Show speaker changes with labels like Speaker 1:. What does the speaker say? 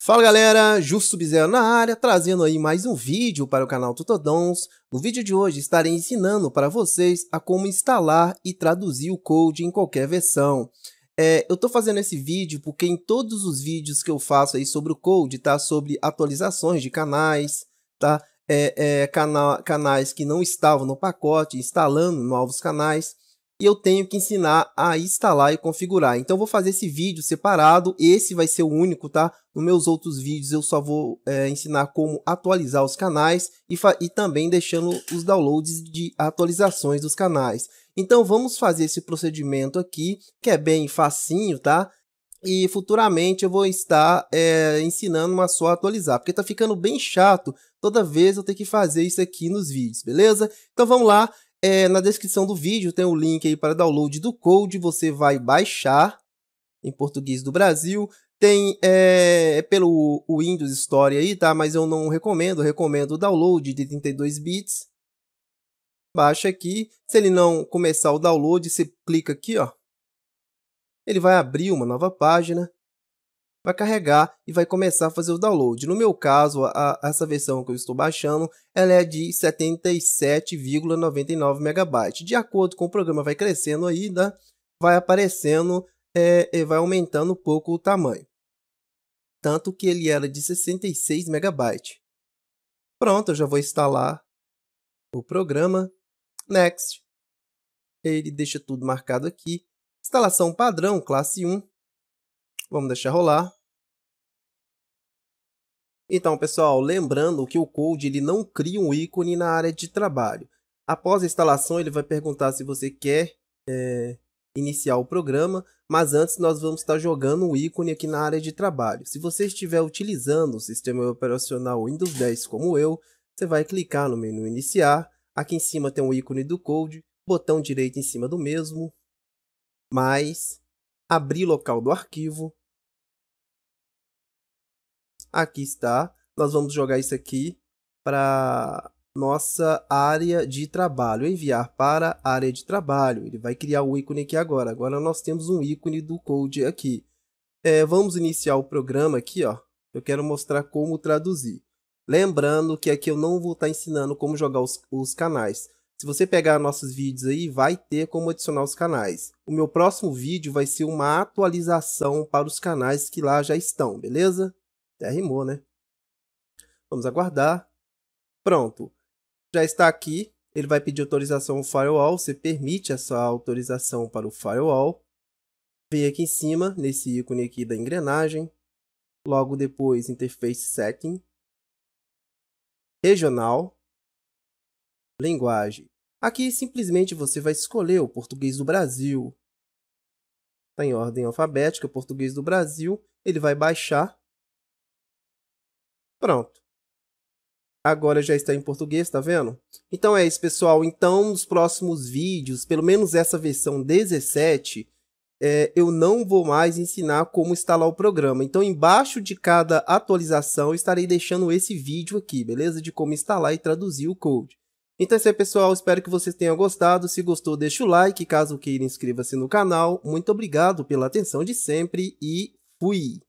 Speaker 1: Fala galera, Justo Sub-Zero na área, trazendo aí mais um vídeo para o canal Tutodons. No vídeo de hoje estarei ensinando para vocês a como instalar e traduzir o code em qualquer versão. É, eu estou fazendo esse vídeo porque em todos os vídeos que eu faço aí sobre o code, tá? Sobre atualizações de canais, tá? É, é, cana canais que não estavam no pacote, instalando novos canais e eu tenho que ensinar a instalar e configurar. Então eu vou fazer esse vídeo separado, esse vai ser o único, tá? Nos meus outros vídeos eu só vou é, ensinar como atualizar os canais e, e também deixando os downloads de atualizações dos canais. Então vamos fazer esse procedimento aqui, que é bem facinho, tá? E futuramente eu vou estar é, ensinando uma só a atualizar, porque tá ficando bem chato toda vez eu ter que fazer isso aqui nos vídeos, beleza? Então vamos lá, é, na descrição do vídeo tem o link aí para download do code, você vai baixar em português do Brasil. Tem é, é pelo Windows Store aí, tá? Mas eu não recomendo, recomendo o download de 32 bits. Baixa aqui, se ele não começar o download, você clica aqui, ó. Ele vai abrir uma nova página vai carregar e vai começar a fazer o download. No meu caso, a, essa versão que eu estou baixando, ela é de 77,99 MB. De acordo com o programa vai crescendo aí, né? vai aparecendo é, e é, vai aumentando um pouco o tamanho. Tanto que ele era de 66 MB. Pronto, eu já vou instalar o programa. Next. Ele deixa tudo marcado aqui. Instalação padrão, classe 1. Vamos deixar rolar. Então, pessoal, lembrando que o Code ele não cria um ícone na área de trabalho. Após a instalação, ele vai perguntar se você quer é, iniciar o programa, mas antes nós vamos estar jogando um ícone aqui na área de trabalho. Se você estiver utilizando o sistema operacional Windows 10 como eu, você vai clicar no menu Iniciar, aqui em cima tem um ícone do Code, botão direito em cima do mesmo, mais, abrir local do arquivo, aqui está. Nós vamos jogar isso aqui para nossa área de trabalho, enviar para área de trabalho. Ele vai criar o ícone aqui agora. Agora nós temos um ícone do code aqui. É, vamos iniciar o programa aqui, ó. Eu quero mostrar como traduzir. Lembrando que aqui eu não vou estar tá ensinando como jogar os, os canais. Se você pegar nossos vídeos aí, vai ter como adicionar os canais. O meu próximo vídeo vai ser uma atualização para os canais que lá já estão, beleza? Até rimou, né? Vamos aguardar. Pronto. Já está aqui. Ele vai pedir autorização ao firewall. Você permite essa autorização para o firewall. Vem aqui em cima, nesse ícone aqui da engrenagem. Logo depois, Interface Setting. Regional. Linguagem. Aqui, simplesmente, você vai escolher o português do Brasil. Está em ordem alfabética, português do Brasil. Ele vai baixar Pronto. Agora já está em português, tá vendo? Então é isso, pessoal. Então, nos próximos vídeos, pelo menos essa versão 17, é, eu não vou mais ensinar como instalar o programa. Então, embaixo de cada atualização, estarei deixando esse vídeo aqui, beleza? De como instalar e traduzir o code. Então é isso aí, pessoal. Espero que vocês tenham gostado. Se gostou, deixa o like. Caso queira, inscreva-se no canal. Muito obrigado pela atenção de sempre e fui!